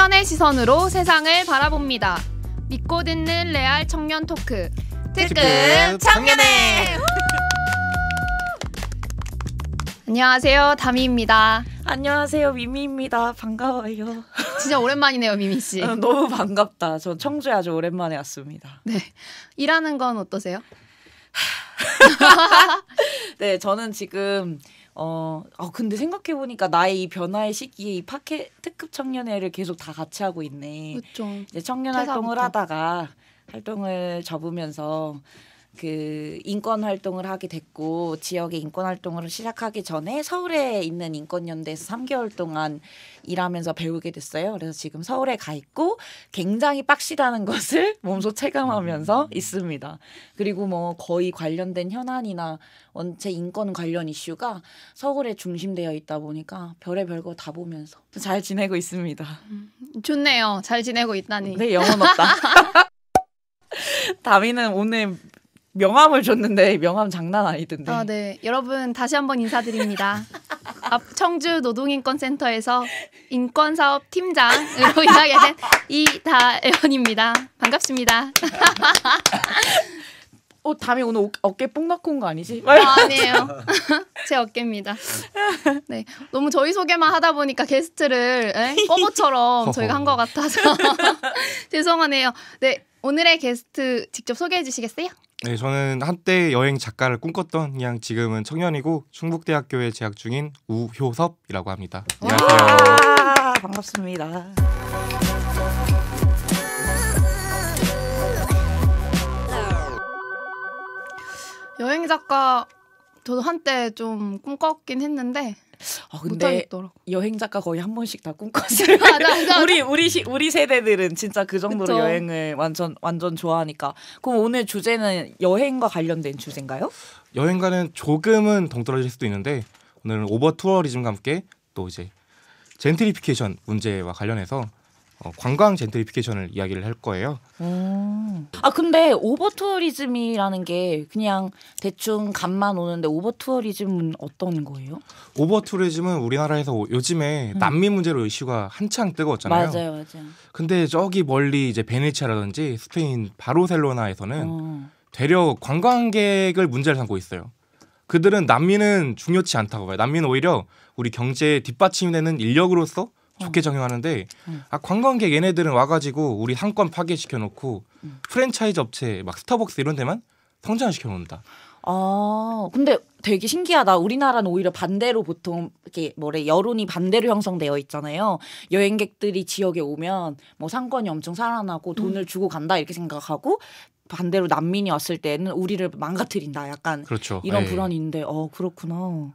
청년의 시선으로 세상을 바라봅니다. 믿고 듣는 레알 청년 토크 특급 청년회 안녕하세요 다미입니다. 안녕하세요 미미입니다. 반가워요. 진짜 오랜만이네요 미미 씨. 어, 너무 반갑다. 저 청주에 아주 오랜만에 왔습니다. 네 일하는 건 어떠세요? 네 저는 지금 어, 어 근데 생각해 보니까 나의 이 변화의 시기에 이 파켓 특급 청년회를 계속 다 같이 하고 있네. 그쵸. 이제 청년 활동을 하다가 활동을 접으면서 그 인권 활동을 하게 됐고 지역의 인권 활동을 시작하기 전에 서울에 있는 인권연대에서 3개월 동안 일하면서 배우게 됐어요. 그래서 지금 서울에 가 있고 굉장히 빡시다는 것을 몸소 체감하면서 음. 있습니다. 그리고 뭐 거의 관련된 현안이나 원체 인권 관련 이슈가 서울에 중심되어 있다 보니까 별의별 거 다 보면서 잘 지내고 있습니다. 음, 좋네요. 잘 지내고 있다니. 네, 영혼 없다. 다미는 오늘 명함을 줬는데 명함 장난 아니던데. 아, 네. 여러분 다시 한번 인사드립니다. 청주 노동인권센터에서 인권사업 팀장으로 일하게 된 이다애원입니다. 반갑습니다. 어, 다음에 오늘 어, 어깨 뽕 넣고 온 거 아니지? 아, 아니에요. 제 어깨입니다. 네. 너무 저희 소개만 하다 보니까 게스트를 에? 예? 꺼보처럼 저희가 한 것 같아서 죄송하네요. 네. 오늘의 게스트 직접 소개해 주시겠어요? 네, 저는 한때 여행 작가를 꿈꿨던 그냥 지금은 청년이고 충북대학교에 재학 중인 우효섭이라고 합니다. 안녕하세요. 반갑습니다. 여행 작가 저도 한때 좀 꿈꿨긴 했는데 어, 근데 여행 작가 거의 한 번씩 다 꿈꿨어요. 아, 우리 우리 시, 우리 세대들은 진짜 그 정도로 그쵸? 여행을 완전 완전 좋아하니까. 그럼 오늘 주제는 여행과 관련된 주제인가요? 여행과는 조금은 동떨어질 수도 있는데 오늘은 오버 투어리즘과 함께 또 이제 젠트리피케이션 문제와 관련해서 어, 관광 젠트리피케이션을 이야기를 할 거예요. 음. 아 근데 오버 투어리즘이라는 게 그냥 대충 간만 오는데 오버 투어리즘은 어떤 거예요? 오버 투어리즘은 우리나라에서 요즘에 음. 난민 문제로 이슈가 한창 뜨거웠잖아요. 맞아요, 맞아요. 근데 저기 멀리 이제 베네치아라든지 스페인 바르셀로나에서는 어. 되려 관광객을 문제를 삼고 있어요. 그들은 난민은 중요치 않다고 봐요. 난민은 오히려 우리 경제에 뒷받침되는 인력으로서 좋게 적용하는데 어. 음. 아 관광객 얘네들은 와가지고 우리 한권 파괴시켜 놓고 음. 프랜차이즈 업체 막 스타벅스 이런 데만 성장시켜 놓는다. 아 근데 되게 신기하다. 우리나라는 오히려 반대로 보통 이렇게 뭐래 여론이 반대로 형성되어 있잖아요. 여행객들이 지역에 오면 뭐 상권이 엄청 살아나고 돈을 음. 주고 간다 이렇게 생각하고 반대로 난민이 왔을 때는 우리를 망가뜨린다. 약간 그렇죠. 이런 에이. 예. 불안인데 어 그렇구나.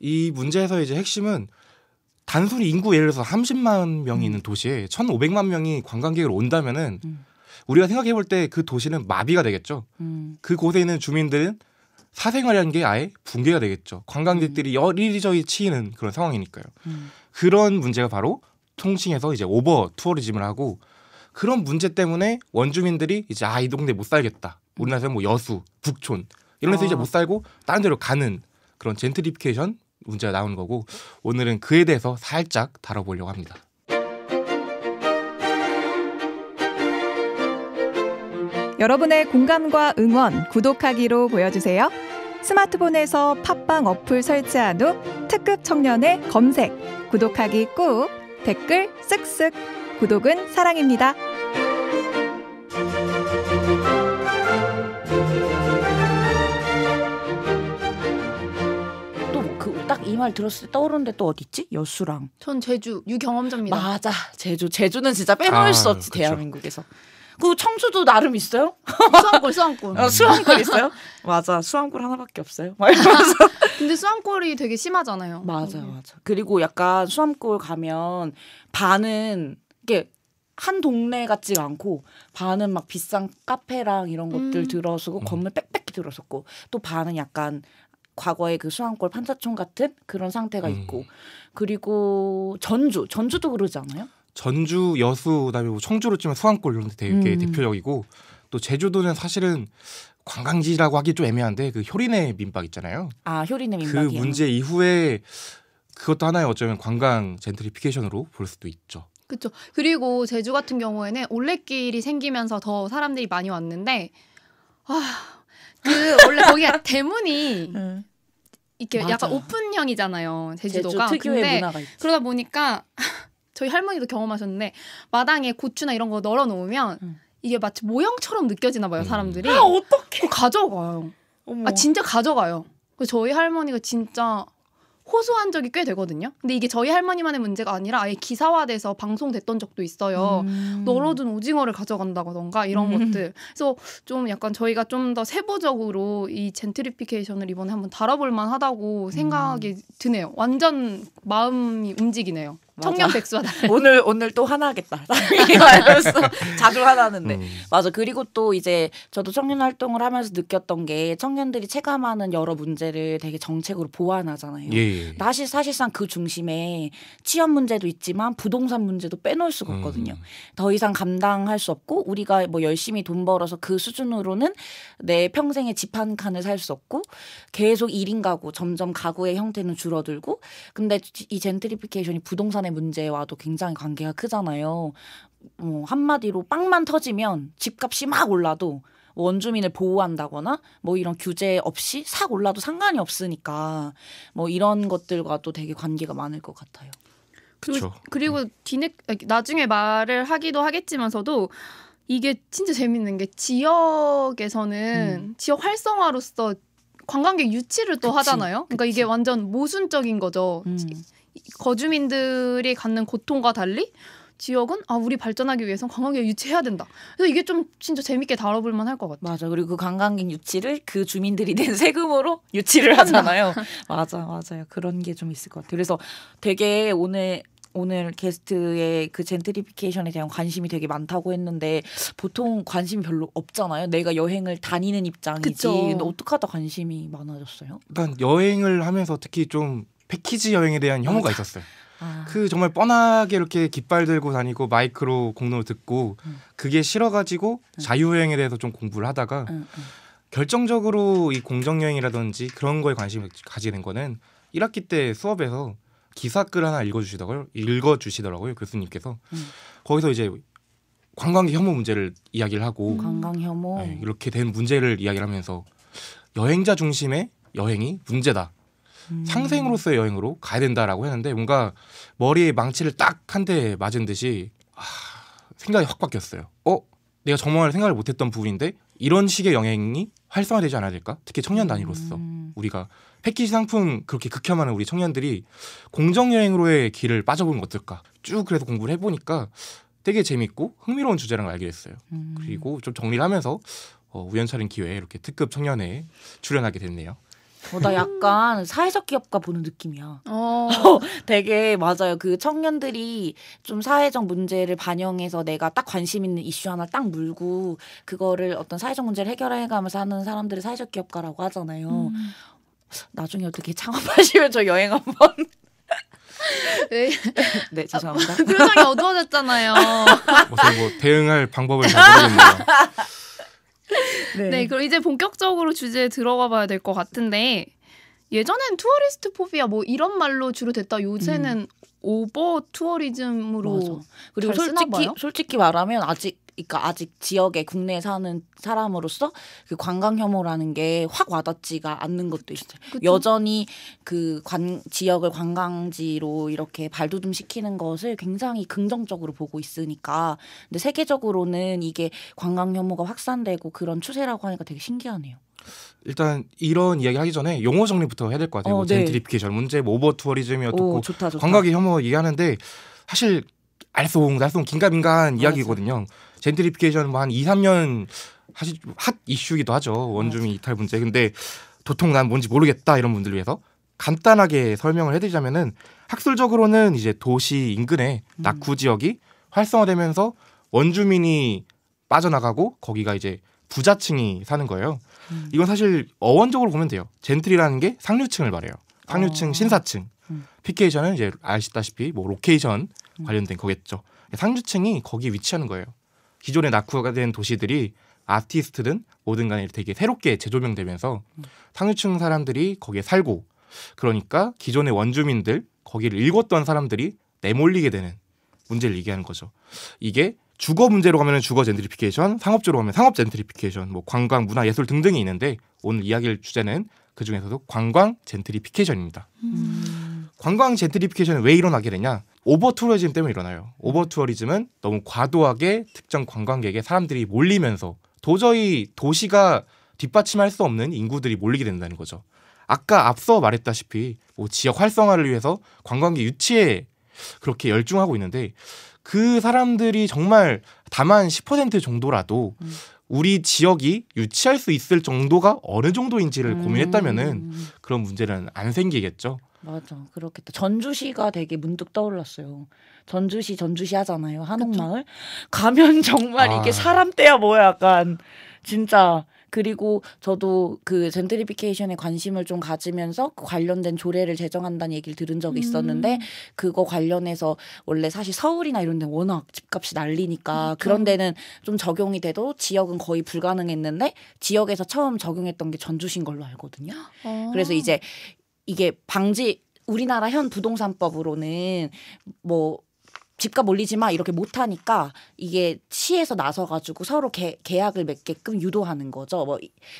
이 문제에서 이제 핵심은 단순히 인구 예를 들어서 30만 명이 있는 음. 도시에 1,500만 명이 관광객으로 온다면은 음. 우리가 생각해 볼때 그 도시는 마비가 되겠죠. 음. 그 곳에 있는 주민들은 사생활이라는 게 아예 붕괴가 되겠죠. 관광객들이 음. 여리저리 치이는 그런 상황이니까요. 음. 그런 문제가 바로 통칭해서 이제 오버 투어리즘을 하고 그런 문제 때문에 원주민들이 이제 아 이 동네 못 살겠다. 우리나라에서 뭐 여수, 북촌 이런 데서 어. 이제 못 살고 다른 데로 가는 그런 젠트리피케이션 문제가 나온 거고 오늘은 그에 대해서 살짝 다뤄보려고 합니다. 여러분의 공감과 응원 구독하기로 보여주세요. 스마트폰에서 팟빵 어플 설치한 후 특급 청년의 검색, 구독하기 꾹, 댓글 쓱쓱, 구독은 사랑입니다. 말 들었을 때 떠오르는데 또어디있지 여수랑. 전 제주 유경험자입니다. 맞아. 제주. 제주는 진짜 빼놓을 아, 수 없지 그쵸. 대한민국에서. 그 청주도 나름 있어요? 수암골, 수암골. 어, 수암골 있어요? 맞아. 수암골 하나밖에 없어요. 근데 수암골이 되게 심하잖아요. 맞아, 요 맞아. 그리고 약간 수암골 가면 반은 이게 한 동네 같지가 않고 반은 막 비싼 카페랑 이런 것들 음. 들어서고 음. 건물 빽빽히 들어섰고 또 반은 약간 과거의 그 수안골 판사촌 같은 그런 상태가 음. 있고 그리고 전주 전주도 그러지 않아요? 전주, 여수, 그다음에 뭐 청주로 치면 수안골 이런 데 되게 음. 대표적이고 또 제주도는 사실은 관광지라고 하기 좀 애매한데 그 효리네 민박 있잖아요. 아 효리네 민박. 그 문제 이후에 그것도 하나의 어쩌면 관광 젠트리피케이션으로 볼 수도 있죠. 그렇죠. 그리고 제주 같은 경우에는 올레길이 생기면서 더 사람들이 많이 왔는데 아. 그 원래 거기가 대문이 응. 네. 이렇게 맞아. 약간 오픈형이잖아요 제주도가 제주 근데 그러다 보니까 저희 할머니도 경험하셨는데 마당에 고추나 이런 거 널어 놓으면 음. 이게 마치 모형처럼 느껴지나 봐요 음. 사람들이 아 어떻게 가져가요 아, 어머. 아 진짜 가져가요 저희 할머니가 진짜 호소한 적이 꽤 되거든요. 근데 이게 저희 할머니만의 문제가 아니라 아예 기사화돼서 방송됐던 적도 있어요. 음. 널어둔 오징어를 가져간다던가 이런 음. 것들. 그래서 좀 약간 저희가 좀 더 세부적으로 이 젠트리피케이션을 이번에 한번 다뤄볼 만하다고 생각이 음. 드네요. 완전 마음이 움직이네요. 청년 백수와 달 오늘 오늘 또 하나겠다. 자주 하나는데 음. 맞아. 그리고 또 이제 저도 청년 활동을 하면서 느꼈던 게 청년들이 체감하는 여러 문제를 되게 정책으로 보완하잖아요. 예. 다시 예. 사실상 그 중심에 취업 문제도 있지만 부동산 문제도 빼놓을 수가 없거든요. 음. 더 이상 감당할 수 없고 우리가 뭐 열심히 돈 벌어서 그 수준으로는 내평생의집 한 칸을 살 수 없고 계속 일인 가구 점점 가구의 형태는 줄어들고 근데 이 젠트리피케이션이 부동산 부동산의 문제와도 굉장히 관계가 크잖아요. 뭐 한마디로 빵만 터지면 집값이 막 올라도 원주민을 보호한다거나 뭐 이런 규제 없이 싹 올라도 상관이 없으니까 뭐 이런 것들과도 되게 관계가 많을 것 같아요. 그리고, 그리고 음. 뒤늦 나중에 말을 하기도 하겠지만서도 이게 진짜 재밌는 게 지역에서는 음. 지역 활성화로서 관광객 유치를 또 그치, 하잖아요. 그러니까 이게 완전 모순적인 거죠. 음. 거주민들이 갖는 고통과 달리 지역은 아 우리 발전하기 위해선 관광객 유치해야 된다. 그래서 이게 좀 진짜 재밌게 다뤄볼 만할 것 같아. 맞아. 그리고 그 관광객 유치를 그 주민들이 낸 세금으로 유치를 하잖아요. 맞아, 맞아요. 그런 게 좀 있을 것 같아요. 그래서 되게 오늘 오늘 게스트의 그 젠트리피케이션에 대한 관심이 되게 많다고 했는데 보통 관심이 별로 없잖아요. 내가 여행을 다니는 입장이지. 그쵸. 근데 어떡하다 관심이 많아졌어요? 일단 여행을 하면서 특히 좀 패키지 여행에 대한 혐오가 맞아. 있었어요. 아. 그 정말 뻔하게 이렇게 깃발 들고 다니고 마이크로 공론을 듣고 음. 그게 싫어가지고 음. 자유여행에 대해서 좀 공부를 하다가 음, 음. 결정적으로 이 공정여행이라든지 그런 거에 관심을 가지게 된 거는 1학기 때 수업에서 기사글 하나 읽어주시더라고요. 읽어주시더라고요 교수님께서 음. 거기서 이제 관광객 혐오 문제를 이야기를 하고 음. 관광 혐오 네, 이렇게 된 문제를 이야기를 하면서 여행자 중심의 여행이 문제다. 음. 상생으로서의 여행으로 가야 된다라고 했는데 뭔가 머리에 망치를 딱 한 대 맞은 듯이 아, 생각이 확 바뀌었어요. 어? 내가 정말 생각을 못했던 부분인데 이런 식의 여행이 활성화되지 않아야 될까? 특히 청년 단위로서 음. 우리가 패키지 상품 그렇게 극혐하는 우리 청년들이 공정 여행으로의 길을 빠져보면 어떨까? 쭉 그래서 공부를 해보니까 되게 재밌고 흥미로운 주제라는걸 알게 됐어요. 음. 그리고 좀 정리를 하면서 어, 우연찮은 기회에 이렇게 특급 청년에 회 출연하게 됐네요. 어, 나 약간 사회적 기업가 보는 느낌이야. 어. 어. 되게 맞아요. 그 청년들이 좀 사회적 문제를 반영해서 내가 딱 관심 있는 이슈 하나 딱 물고 그거를 어떤 사회적 문제를 해결해가면서 하는 사람들을 사회적 기업가라고 하잖아요. 음. 나중에 어떻게 창업하시면 저 여행 한번. 네. 죄송합니다. 아, 그 세상이 어두워졌잖아요. 뭐 대응할 방법을 모르겠네요. 네. 네, 그럼 이제 본격적으로 주제에 들어가 봐야 될 것 같은데 예전엔 투어리스트 포비아 뭐 이런 말로 주로 됐다. 요새는 음. 오버 투어리즘으로 그리고 솔직히 봐요? 솔직히 말하면 아직 그러니까 아직 지역에 국내에 사는 사람으로서 그 관광 혐오라는 게 확 와닿지가 않는 것도 있어요. 그쵸? 여전히 그 관 지역을 관광지로 이렇게 발돋움 시키는 것을 굉장히 긍정적으로 보고 있으니까 근데 세계적으로는 이게 관광 혐오가 확산되고 그런 추세라고 하니까 되게 신기하네요. 일단 이런 이야기 하기 전에 용어 정리부터 해야 될 것 같아요. 어, 뭐 젠트리피케이션 네. 문제, 뭐 오버 투어리즘이 어떻고 오, 관광의 혐오 얘기하는데 사실 알쏭달쏭 긴가민가한 이야기거든요. 젠트리피케이션 뭐한 2, 3년 사실 핫 이슈이기도 하죠. 원주민 이탈 문제. 근데 도통 난 뭔지 모르겠다 이런 분들 위해서 간단하게 설명을 해드리자면은 학술적으로는 이제 도시 인근의 음. 낙후 지역이 활성화되면서 원주민이 빠져나가고 거기가 이제 부자층이 사는 거예요. 음. 이건 사실 어원적으로 보면 돼요. 젠틀이라는 게 상류층을 말해요. 상류층, 어. 신사층. 음. 피케이션은 이제 아시다시피 뭐 로케이션 음. 관련된 거겠죠. 상류층이 거기에 위치하는 거예요. 기존에 낙후가 된 도시들이 아티스트든 뭐든 간에 되게 새롭게 재조명되면서 음. 상류층 사람들이 거기에 살고 그러니까 기존의 원주민들 거기를 읽었던 사람들이 내몰리게 되는 문제를 얘기하는 거죠. 이게 주거 문제로 가면 은 주거 젠트리피케이션, 상업적으로 가면 상업 젠트리피케이션, 뭐 관광, 문화, 예술 등등이 있는데 오늘 이야기할 주제는 그 중에서도 관광 젠트리피케이션입니다. 음. 관광 젠트리피케이션은 왜 일어나게 되냐? 오버 투어리즘 때문에 일어나요. 오버 투어리즘은 너무 과도하게 특정 관광객의 사람들이 몰리면서 도저히 도시가 뒷받침할 수 없는 인구들이 몰리게 된다는 거죠. 아까 앞서 말했다시피 뭐 지역 활성화를 위해서 관광객 유치에 그렇게 열중하고 있는데 그 사람들이 정말 다만 10% 정도라도 음. 우리 지역이 유치할 수 있을 정도가 어느 정도인지를 음. 고민했다면은 그런 문제는 안 생기겠죠. 맞아 그렇겠다 전주시가 되게 문득 떠올랐어요 전주시 전주시 하잖아요 한옥마을 가면 정말 아. 이게 사람 때야 뭐야 약간 진짜 그리고 저도 그 젠트리피케이션에 관심을 좀 가지면서 그 관련된 조례를 제정한다는 얘기를 들은 적이 음. 있었는데 그거 관련해서 원래 사실 서울이나 이런 데 워낙 집값이 난리니까 그렇죠. 그런 데는 좀 적용이 돼도 지역은 거의 불가능했는데 지역에서 처음 적용했던 게 전주신 걸로 알거든요. 어. 그래서 이제 이게 방지 우리나라 현 부동산법으로는 뭐 집값 올리지 마 이렇게 못 하니까 이게 시에서 나서 가지고 서로 개, 계약을 맺게끔 유도하는 거죠. 뭐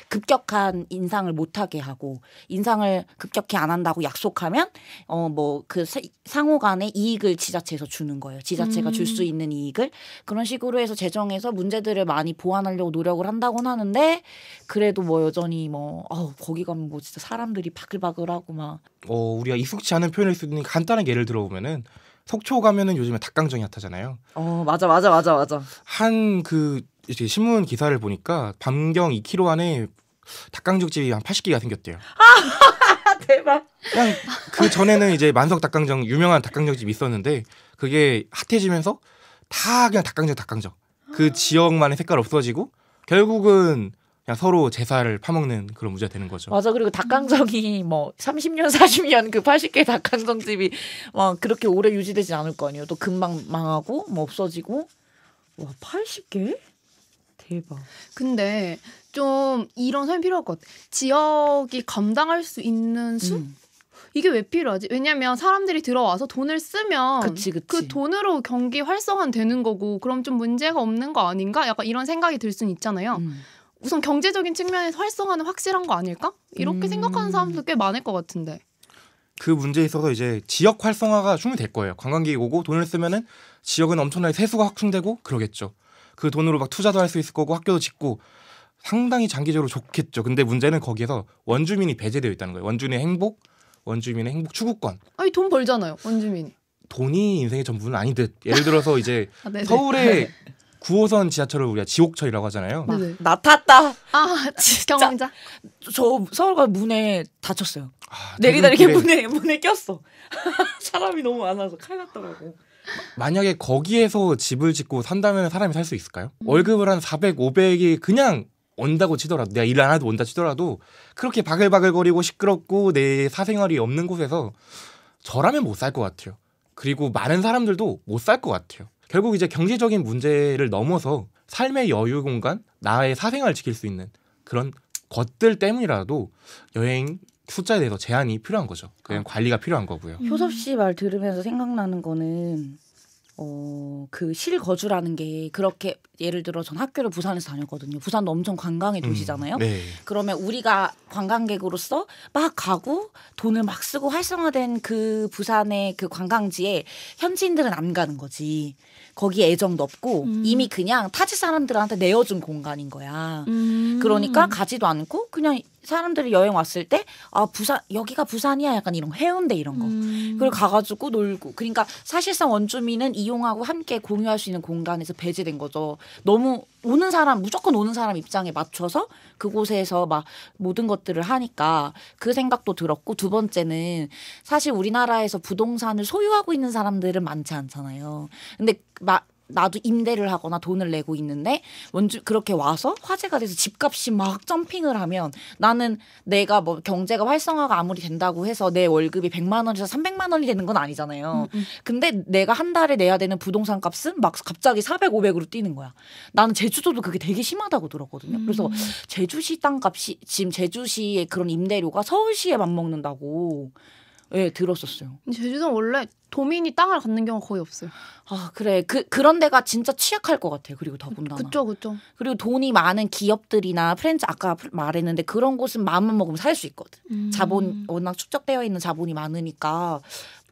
급격한 인상을 못 하게 하고 인상을 급격히 안 한다고 약속하면 어 뭐 그 상호 간의 이익을 지자체에서 주는 거예요. 지자체가 음. 줄수 있는 이익을 그런 식으로 해서 재정에서 문제들을 많이 보완하려고 노력을 한다곤 하는데 그래도 뭐 여전히 뭐 어우 거기 가면 뭐 진짜 사람들이 바글바글하고 막어 우리가 익숙치 않은 표현일 수 있는 간단한 예를 들어보면은 속초 가면은 요즘에 닭강정이 핫하잖아요. 어 맞아 맞아 맞아 맞아. 한 그 이제 신문 기사를 보니까 반경 2km 안에 닭강정 집이 한 80개가 생겼대요. 아 대박. 그냥 그 전에는 이제 만석 닭강정 유명한 닭강정 집이 있었는데 그게 핫해지면서 다 그냥 닭강정 닭강정. 그 지역만의 색깔 없어지고 결국은 그냥 서로 제사를 파먹는 그런 문제가 되는 거죠. 맞아. 그리고 닭강정이 뭐 30년, 40년 그 80개 닭강정 집이 막 뭐 그렇게 오래 유지되지 않을 거 아니에요. 또 금방 망하고 뭐 없어지고 와 80개? 대박. 근데 좀 이런 사람이 필요할 것 같아. 지역이 감당할 수 있는 수? 음. 이게 왜 필요하지? 왜냐면 사람들이 들어와서 돈을 쓰면 그치, 그치. 그 돈으로 경기 활성화 되는 거고 그럼 좀 문제가 없는 거 아닌가? 약간 이런 생각이 들 수는 있잖아요. 음. 우선 경제적인 측면에서 활성화는 확실한 거 아닐까? 이렇게 음... 생각하는 사람도 꽤 많을 것 같은데. 그 문제에 있어서 이제 지역 활성화가 충분히 될 거예요. 관광객이 오고 돈을 쓰면은 지역은 엄청나게 세수가 확충되고 그러겠죠. 그 돈으로 막 투자도 할 수 있을 거고 학교도 짓고 상당히 장기적으로 좋겠죠. 근데 문제는 거기에서 원주민이 배제되어 있다는 거예요. 원주민의 행복, 원주민의 행복 추구권. 아니 돈 벌잖아요, 원주민 돈이 인생의 전부는 아니듯 예를 들어서 이제 아, 네, 네. 서울에 9호선 지하철을 우리가 지옥철이라고 하잖아요. 네. 나 탔다. 아, 아 진짜. 경험자. 저 서울과 문에 다쳤어요. 아, 내리다 이렇게 문에 문에 꼈어. 사람이 너무 많아서 칼같더라고 만약에 거기에서 집을 짓고 산다면 사람이 살 수 있을까요? 음. 월급을 한 400, 500이 그냥 온다고 치더라도 내가 일 안 해도 온다 치더라도 그렇게 바글바글거리고 시끄럽고 내 사생활이 없는 곳에서 저라면 못 살 것 같아요. 그리고 많은 사람들도 못 살 것 같아요. 결국 이제 경제적인 문제를 넘어서 삶의 여유 공간, 나의 사생활을 지킬 수 있는 그런 것들 때문이라도 여행 숫자에 대해서 제한이 필요한 거죠. 그냥 관리가 필요한 거고요. 음. 효섭 씨 말 들으면서 생각나는 거는 어그 실거주라는 게 그렇게 예를 들어 전 학교를 부산에서 다녔거든요. 부산도 엄청 관광의 음. 도시잖아요. 음, 네. 그러면 우리가 관광객으로서 막 가고 돈을 막 쓰고 활성화된 그 부산의 그 관광지에 현지인들은 안 가는 거지. 거기에 애정도 없고 음. 이미 그냥 타지 사람들한테 내어준 공간인 거야. 음. 그러니까 가지도 않고 그냥 사람들이 여행 왔을 때 아 부산 여기가 부산이야 약간 이런 거, 해운대 이런 거 음. 그걸 가가지고 놀고 그러니까 사실상 원주민은 이용하고 함께 공유할 수 있는 공간에서 배제된 거죠 너무 오는 사람 무조건 오는 사람 입장에 맞춰서 그곳에서 막 모든 것들을 하니까 그 생각도 들었고 두 번째는 사실 우리나라에서 부동산을 소유하고 있는 사람들은 많지 않잖아요 근데 막 나도 임대를 하거나 돈을 내고 있는데 원주 그렇게 와서 화재가 돼서 집값이 막 점핑을 하면 나는 내가 뭐 경제가 활성화가 아무리 된다고 해서 내 월급이 100만 원에서 300만 원이 되는 건 아니잖아요. 음, 음. 근데 내가 한 달에 내야 되는 부동산 값은 막 갑자기 400, 500으로 뛰는 거야. 나는 제주도도 그게 되게 심하다고 들었거든요. 음. 그래서 제주시 땅값이 지금 제주시의 그런 임대료가 서울시에 맞먹는다고 예, 들었었어요. 제주도는 원래 도민이 땅을 갖는 경우가 거의 없어요. 아, 그래. 그, 그런 데가 진짜 취약할 것 같아. 그리고 그, 더군다나. 그쵸, 그쵸. 그리고 돈이 많은 기업들이나 프랜차, 아까 말했는데 그런 곳은 마음만 먹으면 살 수 있거든. 음. 자본, 워낙 축적되어 있는 자본이 많으니까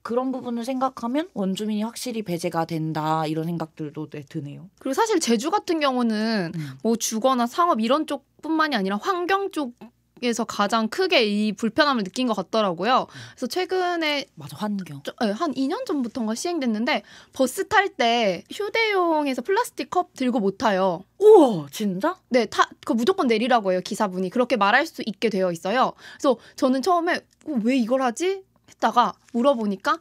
그런 부분을 생각하면 원주민이 확실히 배제가 된다 이런 생각들도 네, 드네요. 그리고 사실 제주 같은 경우는 음. 뭐 주거나 상업 이런 쪽뿐만이 아니라 환경 쪽 에서 가장 크게 이 불편함을 느낀 것 같더라고요. 그래서 최근에 맞아 환경 저, 네, 한 2년 전부터인가 시행됐는데 버스 탈 때 휴대용에서 플라스틱 컵 들고 못 타요. 우와 진짜? 네, 타, 그 무조건 내리라고 해요 기사분이 그렇게 말할 수 있게 되어 있어요. 그래서 저는 처음에 어, 왜 이걸 하지? 했다가 물어보니까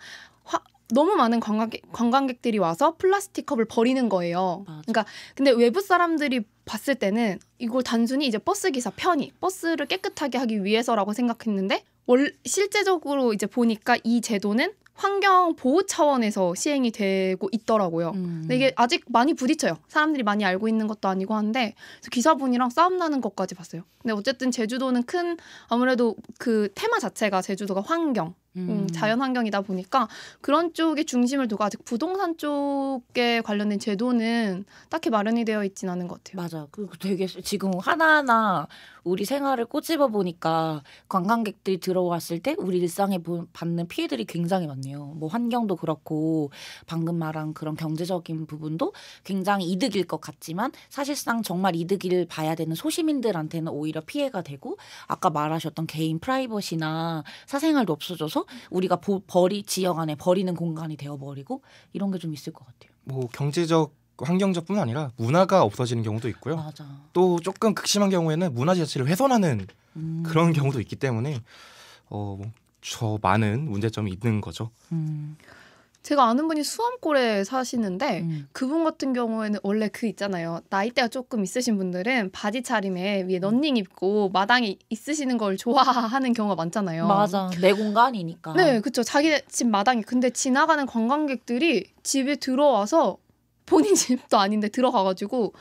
너무 많은 관광객, 관광객들이 와서 플라스틱 컵을 버리는 거예요. 맞아. 그러니까 근데 외부 사람들이 봤을 때는 이걸 단순히 이제 버스 기사 편의, 버스를 깨끗하게 하기 위해서라고 생각했는데 월, 실제적으로 이제 보니까 이 제도는 환경 보호 차원에서 시행이 되고 있더라고요. 음. 근데 이게 아직 많이 부딪혀요. 사람들이 많이 알고 있는 것도 아니고 한데 기사분이랑 싸움 나는 것까지 봤어요. 근데 어쨌든 제주도는 큰 아무래도 그 테마 자체가 제주도가 환경 음. 음, 자연 환경이다 보니까 그런 쪽에 중심을 두고 아직 부동산 쪽에 관련된 제도는 딱히 마련이 되어 있지는 않은 것 같아요. 맞아. 그리고 그 되게 지금 하나하나 우리 생활을 꼬집어 보니까 관광객들이 들어왔을 때 우리 일상에 보, 받는 피해들이 굉장히 많네요. 뭐 환경도 그렇고 방금 말한 그런 경제적인 부분도 굉장히 이득일 것 같지만 사실상 정말 이득을 봐야 되는 소시민들한테는 오히려 피해가 되고 아까 말하셨던 개인 프라이버시나 사생활도 없어져서 우리가 보, 버리 지역 안에 버리는 공간이 되어버리고 이런 게 좀 있을 것 같아요. 뭐 경제적 환경적뿐 아니라 문화가 없어지는 경우도 있고요. 맞아. 또 조금 극심한 경우에는 문화 자체를 훼손하는 음. 그런 경우도 있기 때문에 어저 뭐 많은 문제점이 있는 거죠. 음. 제가 아는 분이 수암골에 사시는데 음. 그분 같은 경우에는 원래 그 있잖아요. 나이대가 조금 있으신 분들은 바지 차림에 위에 음. 런닝 입고 마당에 있으시는 걸 좋아하는 경우가 많잖아요. 맞아. 내 공간이니까. 네, 그렇죠. 자기 집 마당이. 근데 지나가는 관광객들이 집에 들어와서 본인 집도 아닌데 들어가가지고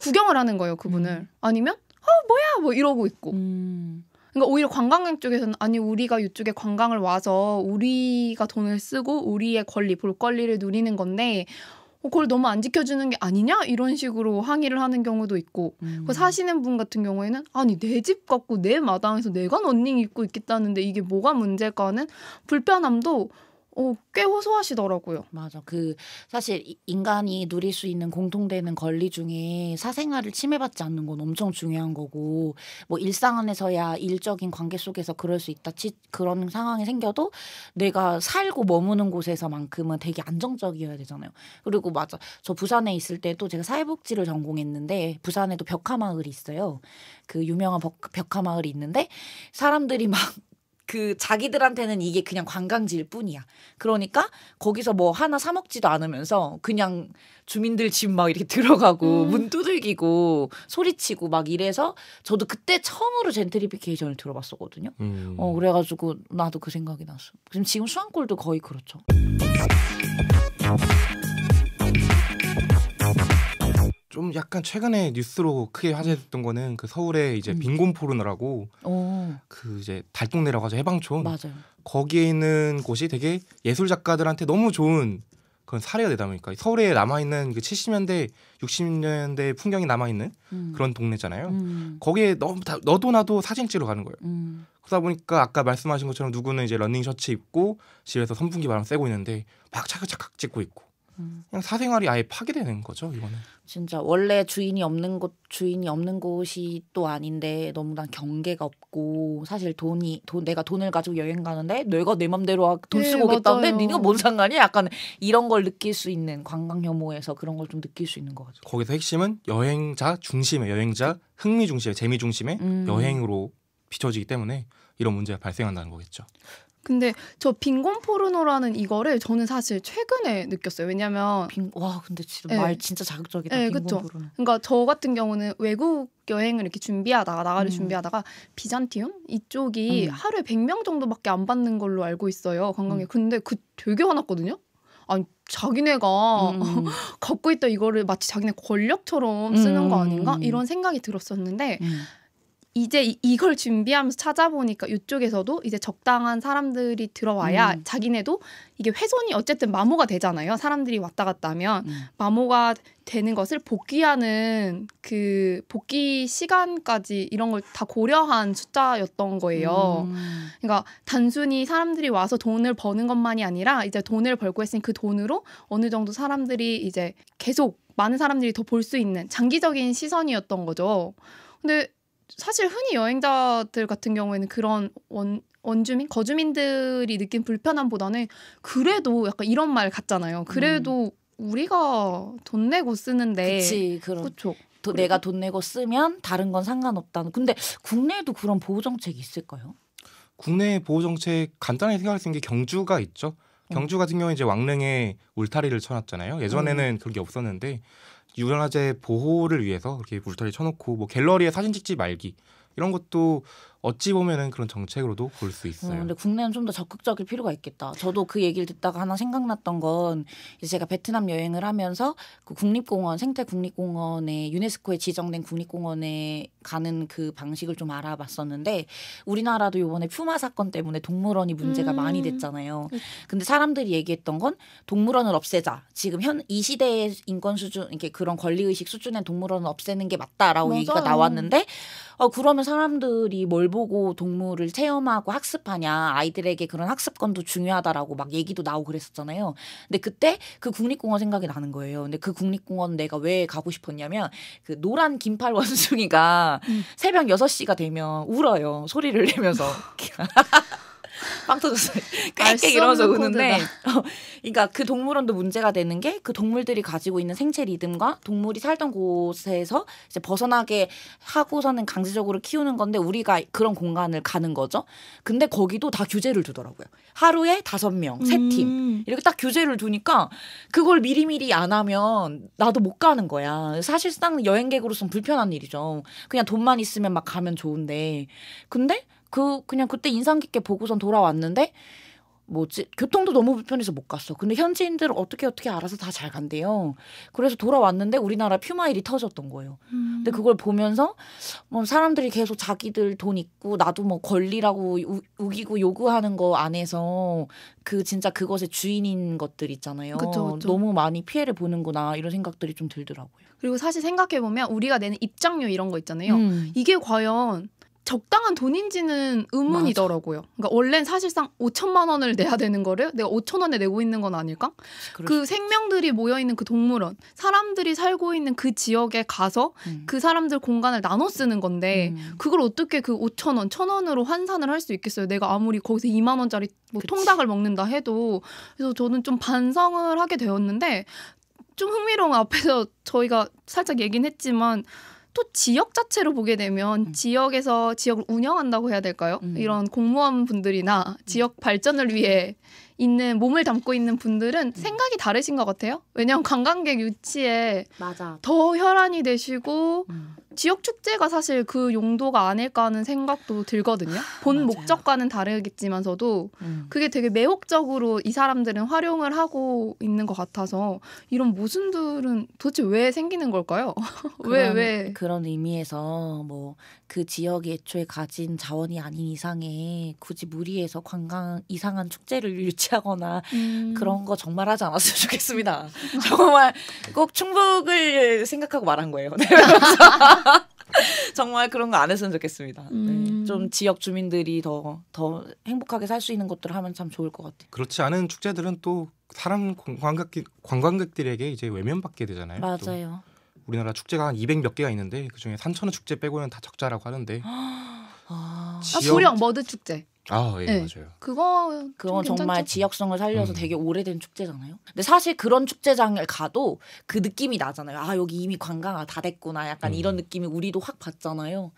구경을 하는 거예요. 그분을. 음. 아니면 어 뭐야 뭐 이러고 있고. 음. 그러니까 오히려 관광객 쪽에서는 아니 우리가 이쪽에 관광을 와서 우리가 돈을 쓰고 우리의 권리 볼권리를 누리는 건데 어, 그걸 너무 안 지켜주는 게 아니냐 이런 식으로 항의를 하는 경우도 있고 음. 그 사시는 분 같은 경우에는 아니 내 집 갖고 내 마당에서 내가 런닝 입고 있겠다는데 이게 뭐가 문제일까 하는 불편함도 어, 꽤 호소하시더라고요. 맞아. 그 사실 인간이 누릴 수 있는 공통되는 권리 중에 사생활을 침해받지 않는 건 엄청 중요한 거고 뭐 일상 안에서야 일적인 관계 속에서 그럴 수 있다. 치, 그런 상황이 생겨도 내가 살고 머무는 곳에서만큼은 되게 안정적이어야 되잖아요. 그리고 맞아. 저 부산에 있을 때도 제가 사회복지를 전공했는데 부산에도 벽화마을이 있어요. 그 유명한 벽, 화마을이 있는데 사람들이 막그 자기들한테는 이게 그냥 관광지일 뿐이야. 그러니까 거기서 뭐 하나 사 먹지도 않으면서 그냥 주민들 집 막 이렇게 들어가고 음. 문 두들기고 소리치고 막 이래서 저도 그때 처음으로 젠트리피케이션을 들어봤었거든요. 음. 어 그래가지고 나도 그 생각이 났어. 지금 지금 수안골도 거의 그렇죠. 좀 약간 최근에 뉴스로 크게 화제됐던 거는 그 서울에 이제 음. 빈곤 포르노라고 오. 어. 그 이제 달동네라고 하죠 해방촌 맞아요. 거기에 있는 곳이 되게 예술 작가들한테 너무 좋은 그런 사례가 되다 보니까 서울에 남아 있는 그 70년대 60년대 풍경이 남아 있는 음. 그런 동네잖아요. 음. 거기에 너무 다 너도 나도 사진 찍으러 가는 거예요. 음. 그러다 보니까 아까 말씀하신 것처럼 누구는 이제 러닝 셔츠 입고 집에서 선풍기 바람 쐬고 있는데 막차가차근 찍고 있고 그냥 사생활이 아예 파괴되는 거죠 이거는. 진짜 원래 주인이 없는 곳 주인이 없는 곳이 또 아닌데 너무나 경계가 없고 사실 돈이 돈 내가 돈을 가지고 여행 가는데 내가 내 맘대로 아, 돈 네, 쓰고 오겠다는데 니네가 뭔 상관이 야 약간 이런 걸 느낄 수 있는 관광 혐오에서 그런 걸 좀 느낄 수 있는 거 같아요. 거기서 핵심은 여행자 중심의 여행자 음. 흥미 중심의 재미 중심의 음. 여행으로 비춰지기 때문에 이런 문제가 발생한다는 거겠죠. 근데 저 빈곤 포르노라는 이거를 저는 사실 최근에 느꼈어요. 왜냐면 빈, 와 근데 진짜 네. 예. 말 진짜 자극적이다. 네, 빈곤 그쵸? 포르노. 그러니까 저 같은 경우는 외국 여행을 이렇게 준비하다가 나가를 음. 준비하다가 비잔티움 이쪽이 음. 하루에 100명 정도밖에 안 받는 걸로 알고 있어요. 관광객. 음. 근데 그 되게 화났거든요. 아니 자기네가 음. 음, 음. 갖고 있다 이거를 마치 자기네 권력처럼 쓰는 거 음, 아닌가 이런 생각이 들었었는데 이제 이걸 준비하면서 찾아보니까 이쪽에서도 이제 적당한 사람들이 들어와야 음. 자기네도 이게 훼손이 어쨌든 마모가 되잖아요. 사람들이 왔다 갔다 하면 음. 마모가 되는 것을 복귀하는 그 복귀 시간까지 이런 걸 다 고려한 숫자였던 거예요. 음. 그러니까 단순히 사람들이 와서 돈을 버는 것만이 아니라 이제 돈을 벌고 했으니 그 돈으로 어느 정도 사람들이 이제 계속 많은 사람들이 더 볼 수 있는 장기적인 시선이었던 거죠. 근데 사실 흔히 여행자들 같은 경우에는 그런 원 원주민 거주민들이 느낀 불편함보다는 그래도 약간 이런 말 같잖아요. 그래도 음. 우리가 돈 내고 쓰는데 그치, 그런 그쵸? 도, 내가 돈 내고 쓰면 다른 건 상관없다는. 근데 국내에도 그런 보호 정책이 있을까요? 국내 보호 정책 간단하게 생각할 수 있는 게 경주가 있죠. 경주 어. 같은 경우에 이제 왕릉에 울타리를 쳐놨잖아요. 예전에는 음. 그런 게 없었는데 유전화재 보호를 위해서 이렇게 울타리 쳐놓고 뭐 갤러리에 사진 찍지 말기 이런 것도 어찌 보면은 그런 정책으로도 볼수 음, 있어요. 음, 근데 국내는 좀 더 적극적일 필요가 있겠다. 저도 그 얘기를 듣다가 하나 생각났던 건 이제 제가 베트남 여행을 하면서 그 국립공원 생태 국립공원에 유네스코에 지정된 국립공원에 가는 그 방식을 좀 알아봤었는데 우리나라도 이번에 퓨마 사건 때문에 동물원이 문제가 음. 많이 됐잖아요. 그렇죠. 근데 사람들이 얘기했던 건 동물원을 없애자. 지금 현 이 시대의 인권 수준 이렇게 그런 권리 의식 수준의 동물원을 없애는 게 맞다라고 맞아요. 얘기가 나왔는데 어 그러면 사람들이 뭘 보고 동물을 체험하고 학습하냐 아이들에게 그런 학습권도 중요하다라고 막 얘기도 나오고 그랬었잖아요. 근데 그때 그 국립공원 생각이 나는 거예요. 근데 그 국립공원 내가 왜 가고 싶었냐면 그 노란 긴팔 원숭이가 음. 새벽 6시가 되면 울어요. 소리를 내면서. 어, 빵 터졌어요. 꽥꽥 이러면서 우는데 어, 그러니까 그 동물원도 문제가 되는 게 그 동물들이 가지고 있는 생체 리듬과 동물이 살던 곳에서 이제 벗어나게 하고서는 강제적으로 키우는 건데 우리가 그런 공간을 가는 거죠. 근데 거기도 다 규제를 두더라고요. 하루에 다섯 명, 세팀 음. 이렇게 딱 규제를 두니까 그걸 미리미리 안 하면 나도 못 가는 거야. 사실상 여행객으로서는 불편한 일이죠. 그냥 돈만 있으면 막 가면 좋은데 근데 그 그냥 그때 인상 깊게 보고선 돌아왔는데 뭐지 교통도 너무 불편해서 못 갔어. 근데 현지인들은 어떻게 어떻게 알아서 다 잘 간대요. 그래서 돌아왔는데 우리나라 퓨마일이 터졌던 거예요. 음. 근데 그걸 보면서 뭐 사람들이 계속 자기들 돈 있고 나도 뭐 권리라고 우, 우기고 요구하는 거 안에서 그 진짜 그것의 주인인 것들 있잖아요. 그쵸, 그쵸. 너무 많이 피해를 보는구나 이런 생각들이 좀 들더라고요. 그리고 사실 생각해 보면 우리가 내는 입장료 이런 거 있잖아요. 음. 이게 과연 적당한 돈인지는 의문이더라고요. 맞아. 그러니까 원래는 사실상 5천만 원을 내야 되는 거를 내가 5천 원에 내고 있는 건 아닐까? 그 생명들이 모여 있는 그 동물원, 사람들이 살고 있는 그 지역에 가서 음. 그 사람들 공간을 나눠 쓰는 건데 음. 그걸 어떻게 그 5천 원, 천 원으로 환산을 할 수 있겠어요? 내가 아무리 거기서 2만 원짜리 뭐 통닭을 먹는다 해도 그래서 저는 좀 반성을 하게 되었는데 좀 흥미로운 앞에서 저희가 살짝 얘기는 했지만 또 지역 자체로 보게 되면 음. 지역에서 지역을 운영한다고 해야 될까요? 음. 이런 공무원 분들이나 지역 발전을 위해 있는 몸을 담고 있는 분들은 음. 생각이 다르신 것 같아요. 왜냐하면 관광객 유치에 맞아. 더 혈안이 되시고 음. 지역 축제가 사실 그 용도가 아닐까 하는 생각도 들거든요. 본 목적과는 다르겠지만서도 음. 그게 되게 매혹적으로 이 사람들은 활용을 하고 있는 것 같아서 이런 모순들은 도대체 왜 생기는 걸까요? 왜 왜? 그런 의미에서 뭐 그 지역이 애초에 가진 자원이 아닌 이상에 굳이 무리해서 관광 이상한 축제를 유치하거나 음. 그런 거 정말 하지 않았으면 좋겠습니다. 정말 꼭 충북을 생각하고 말한 거예요. 네, 정말 그런 거 안 했으면 좋겠습니다. 네. 음. 네. 좀 지역 주민들이 더 더 행복하게 살 수 있는 것들을 하면 참 좋을 것 같아요. 그렇지 않은 축제들은 또 사람 관광객 관광객들에게 이제 외면받게 되잖아요. 맞아요. 우리나라 축제가 한200몇 개가 있는데 그중에 산천어 축제 빼고는 다 적자라고 하는데. 아, 지역... 아, 머드 축제. 아, 예, 네. 맞아요. 그거 그건 정말 지역성을 살려서 음. 되게 오래된 축제잖아요. 근데 사실 그런 축제장을 가도 그 느낌이 나잖아요. 아, 여기 이미 관광화 다 됐구나. 약간 음. 이런 느낌이 우리도 확 받잖아요.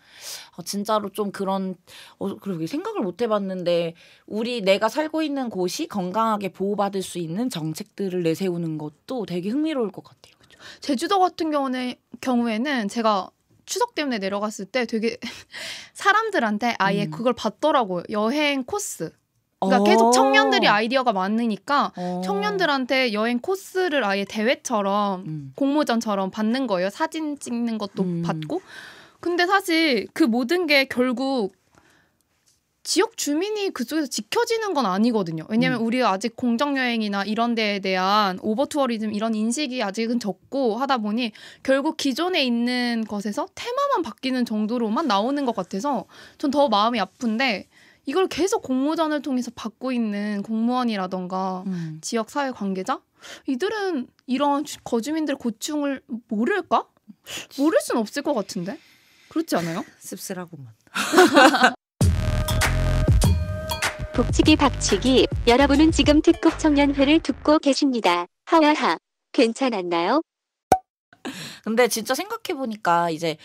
아, 진짜로 좀 그런 어, 그러게 생각을 못 해봤는데 우리 내가 살고 있는 곳이 건강하게 보호받을 수 있는 정책들을 내세우는 것도 되게 흥미로울 것 같아요. 제주도 같은 경우는 경우에는 제가 추석 때문에 내려갔을 때 되게 사람들한테 아예 음. 그걸 봤더라고요. 여행 코스. 그러니까 오. 어. 계속 청년들이 아이디어가 많으니까 오. 어. 청년들한테 여행 코스를 아예 대회처럼 음. 공모전처럼 받는 거예요. 사진 찍는 것도 음. 받고. 근데 사실 그 모든 게 결국 지역 주민이 그쪽에서 지켜지는 건 아니거든요. 왜냐하면 음. 우리가 아직 공정 여행이나 이런 데에 대한 오버 투어리즘 이런 인식이 아직은 적고 하다 보니 결국 기존에 있는 것에서 테마만 바뀌는 정도로만 나오는 것 같아서 전 더 마음이 아픈데 이걸 계속 공모전을 통해서 받고 있는 공무원이라던가 음. 지역 사회 관계자 이들은 이런 거주민들 고충을 모를까? 모를 순 없을 것 같은데 그렇지 않아요? 씁쓸하고만 복치기 박치기 여러분은 지금 특급 청년회를 듣고 계십니다. 하하하 괜찮았나요? 근데 진짜 생각해보니까 이제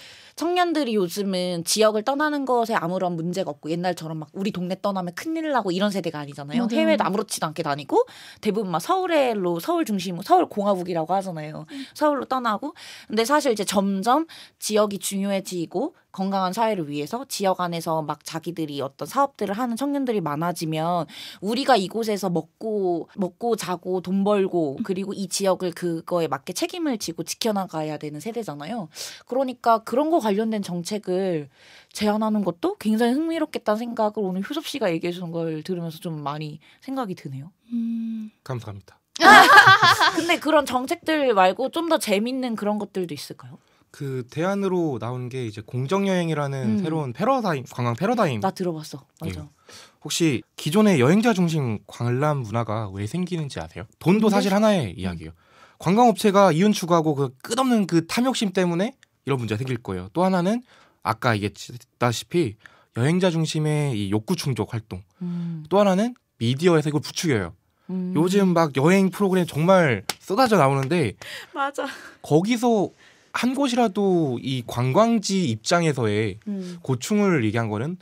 청년들이 요즘은 지역을 떠나는 것에 아무런 문제가 없고 옛날처럼 막 우리 동네 떠나면 큰일 나고 이런 세대가 아니잖아요. 맞 해외도 아무렇지도 않게 다니고 대부분 막서울로 서울 중심 서울 공화국이라고 하잖아요. 음. 서울로 떠나고 근데 사실 이제 점점 지역이 중요해지고 건강한 사회를 위해서 지역 안에서 막 자기들이 어떤 사업들을 하는 청년들이 많아지면 우리가 이곳에서 먹고 먹고 자고 돈 벌고 그리고 이 지역을 그거에 맞게 책임을 지고 지켜나가야 되는 세대잖아요. 그러니까 그런 거 관. 관련된 정책을 제안하는 것도 굉장히 흥미롭겠다는 생각을 오늘 효섭 씨가 얘기해 주는 걸 들으면서 좀 많이 생각이 드네요. 음... 감사합니다. 근데 그런 정책들 말고 좀 더 재밌는 그런 것들도 있을까요? 그 대안으로 나온 게 이제 공정 여행이라는 음. 새로운 패러다임 관광 패러다임 나 들어봤어 맞아 예. 혹시 기존의 여행자 중심 관람 문화가 왜 생기는지 아세요? 돈도 사실 하나의 이야기예요. 관광업체가 이윤 추구하고 그 끝없는 그 탐욕심 때문에 이런 문제가 생길 거예요. 또 하나는 아까 얘기했다시피 여행자 중심의 이 욕구 충족 활동. 음. 또 하나는 미디어에서 이걸 부추겨요. 음. 요즘 막 여행 프로그램 정말 쏟아져 나오는데 맞아. 거기서 한 곳이라도 이 관광지 입장에서의 음. 고충을 얘기한 거는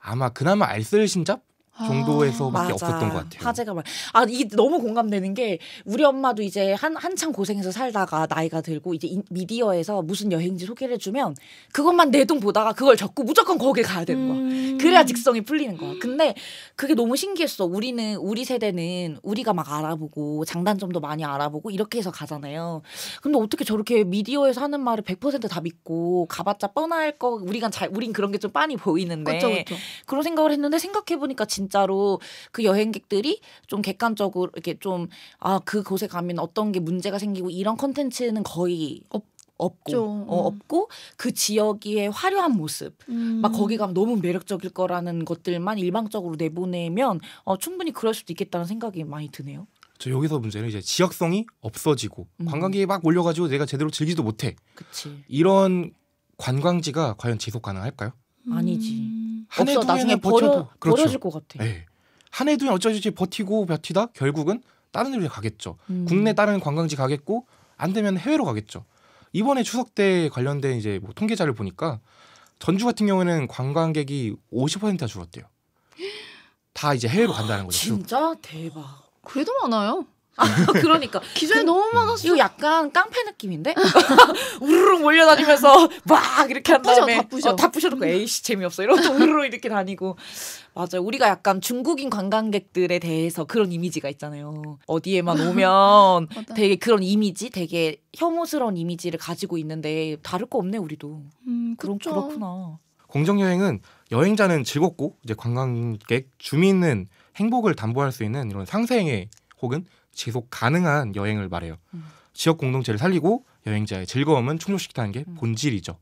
아마 그나마 알쓸신잡 아, 정도에서밖에 아, 없었던 것 같아요. 화제가 말. 아, 이 너무 공감되는 게 우리 엄마도 이제 한 한참 고생해서 살다가 나이가 들고 이제 미디어에서 무슨 여행지 소개를 주면 그것만 내돈 보다가 그걸 적고 무조건 거기 가야 되는 거야. 음... 그래야 직성이 풀리는 거야. 근데 그게 너무 신기했어. 우리는 우리 세대는 우리가 막 알아보고 장단점도 많이 알아보고 이렇게 해서 가잖아요. 근데 어떻게 저렇게 미디어에서 하는 말을 100%다 믿고 가봤자 뻔할 거 우리가 잘 우린 그런 게 좀 빤히 보이는데 그쵸, 그 그런 생각을 했는데 생각해 보니까 진 진짜로 그 여행객들이 좀 객관적으로 이렇게 좀 아 그곳에 가면 어떤 게 문제가 생기고 이런 컨텐츠는 거의 없 없고 어, 음. 없고 그 지역의 화려한 모습 음. 막 거기 가면 너무 매력적일 거라는 것들만 일방적으로 내보내면 어, 충분히 그럴 수도 있겠다는 생각이 많이 드네요. 저 여기서 문제는 이제 지역성이 없어지고 음. 관광객이 막 몰려가지고 내가 제대로 즐기지도 못해. 그치. 이런 관광지가 과연 지속 가능할까요? 음. 아니지. 없어 나중에 버려 그렇죠. 버려질 것 같아. 네. 한해 두해 어쩌지 버티고 버티다 결국은 다른 데로 가겠죠. 음. 국내 다른 관광지 가겠고 안 되면 해외로 가겠죠. 이번에 추석 때 관련된 이제 뭐 통계자를 보니까 전주 같은 경우에는 관광객이 50%가 줄었대요. 다 이제 해외로 아, 간다는 거죠. 진짜 대박. 그래도 많아요. 아, 그러니까 기존에 그 너무 많았어. 이거 약간 깡패 느낌인데 우르르 몰려다니면서 막 이렇게 한 부셔, 다음에 다 부셔 어, 다 부셔놓고 에이씨 재미없어 이러고 우르르 이렇게 다니고 맞아 요 우리가 약간 중국인 관광객들에 대해서 그런 이미지가 있잖아요. 어디에만 오면 되게 그런 이미지, 되게 혐오스러운 이미지를 가지고 있는데 다를 거 없네 우리도. 음, 그럼 그렇구나. 공정 여행은 여행자는 즐겁고 이제 관광객 주민은 행복을 담보할 수 있는 이런 상생의 혹은 지속 가능한 여행을 말해요. 음. 지역 공동체를 살리고 여행자의 즐거움은 충족시키는 게 음. 본질이죠.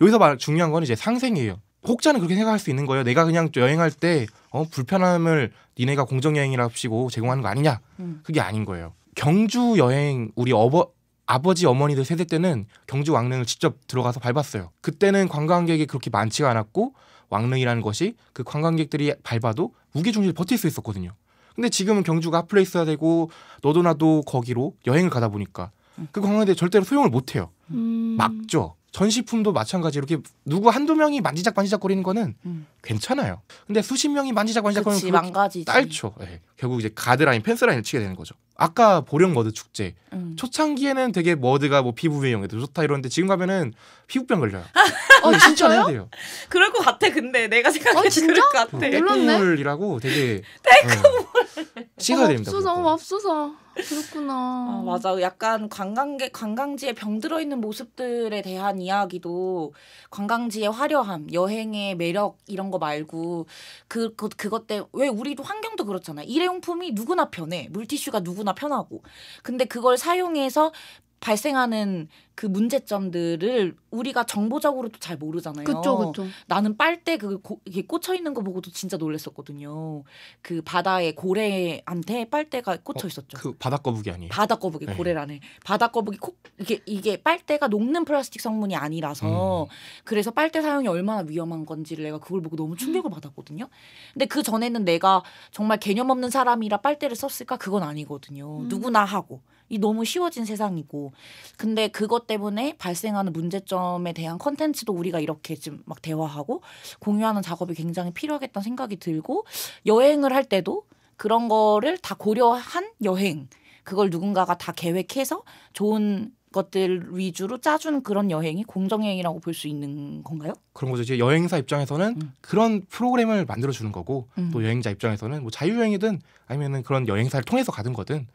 여기서 말 중요한 건 이제 상생이에요. 혹자는 그렇게 생각할 수 있는 거예요. 내가 그냥 여행할 때 어, 불편함을 니네가 공정 여행이라 합시고 제공하는 거 아니냐? 음. 그게 아닌 거예요. 경주 여행 우리 어버 아버지 어머니들 세대 때는 경주 왕릉을 직접 들어가서 밟았어요. 그때는 관광객이 그렇게 많지가 않았고 왕릉이라는 것이 그 관광객들이 밟아도 무게중심을 버틸 수 있었거든요. 근데 지금은 경주가 핫플레이 스가 되고 너도 나도 거기로 여행을 가다 보니까 그 관광객들이 절대로 소용을 못 해요. 음. 막죠. 전시품도 마찬가지로 이렇게 누구 한두 명이 만지작 만지작 거리는 거는 음. 괜찮아요. 근데 수십 명이 만지작 만지작 거리는 그 딸죠. 네. 결국 이제 가드라인, 펜스라인을 치게 되는 거죠. 아까 보령 머드 축제 음. 초창기에는 되게 머드가 뭐 피부 미용에도 좋다 이러는데 지금 가면은 피부병 걸려요. 아, 어, 진짜요? 돼요. 그럴 것 같아. 근데 내가 생각해 어, 그럴 것 같아. 땡물이라고 네, 되게 땡물 네. 찍어야 됩니 그렇구나. 아, 맞아. 약간 관광객 관광지에 병들어 있는 모습들에 대한 이야기도 관광지의 화려함, 여행의 매력 이런 거 말고 그, 그 그것 때왜 우리도 환경도 그렇잖아. 일회용품이 누구나 편해. 물티슈가 누구나 편하고. 근데 그걸 사용해서 발생하는 그 문제점들을 우리가 정보적으로도 잘 모르잖아요. 그쵸, 그쵸. 나는 빨대 그 고, 이게 꽂혀 있는 거 보고도 진짜 놀랐었거든요. 그 바다에 고래한테 빨대가 꽂혀 어, 있었죠. 어, 그 바다 거북이 아니에요? 바다 거북이 네. 고래라네. 바다 거북이 콕 이게 이게 빨대가 녹는 플라스틱 성분이 아니라서 음. 그래서 빨대 사용이 얼마나 위험한 건지를 내가 그걸 보고 너무 충격을 음. 받았거든요. 근데 그 전에는 내가 정말 개념 없는 사람이라 빨대를 썼을까 그건 아니거든요. 음. 누구나 하고 이 너무 쉬워진 세상이고 근데 그것 때문에 발생하는 문제점에 대한 컨텐츠도 우리가 이렇게 지금 막 대화하고 공유하는 작업이 굉장히 필요하겠다는 생각이 들고 여행을 할 때도 그런 거를 다 고려한 여행 그걸 누군가가 다 계획해서 좋은 것들 위주로 짜준 그런 여행이 공정여행이라고 볼 수 있는 건가요? 그런 거죠. 이제 여행사 입장에서는 음. 그런 프로그램을 만들어 주는 거고 음. 또 여행자 입장에서는 뭐 자유여행이든 아니면은 그런 여행사를 통해서 가든 거든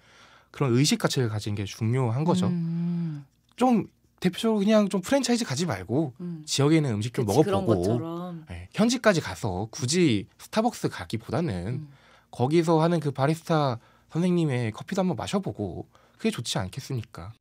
그런 의식 가치를 가진 게 중요한 거죠. 음. 좀 대표적으로 그냥 좀 프랜차이즈 가지 말고 음. 지역에 있는 음식 좀 그치, 먹어보고 네, 현지까지 가서 굳이 스타벅스 가기보다는 음. 거기서 하는 그 바리스타 선생님의 커피도 한번 마셔보고 그게 좋지 않겠습니까?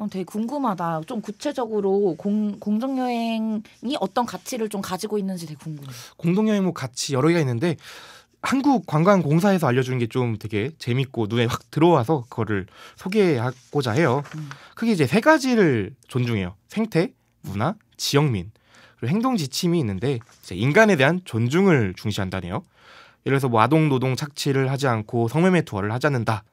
어, 되게 궁금하다. 좀 구체적으로 공, 공동여행이 어떤 가치를 좀 가지고 있는지 되게 궁금해요. 공동여행 뭐 가치 여러 개가 있는데 한국관광공사에서 알려주는 게 좀 되게 재밌고 눈에 확 들어와서 그거를 소개하고자 해요. 음. 크게 이제 세 가지를 존중해요. 생태, 문화, 지역민. 그리고 행동 지침이 있는데 인간에 대한 존중을 중시한다네요. 예를 들어서 뭐 아동 노동 착취를 하지 않고 성매매 투어를 하지 않는다.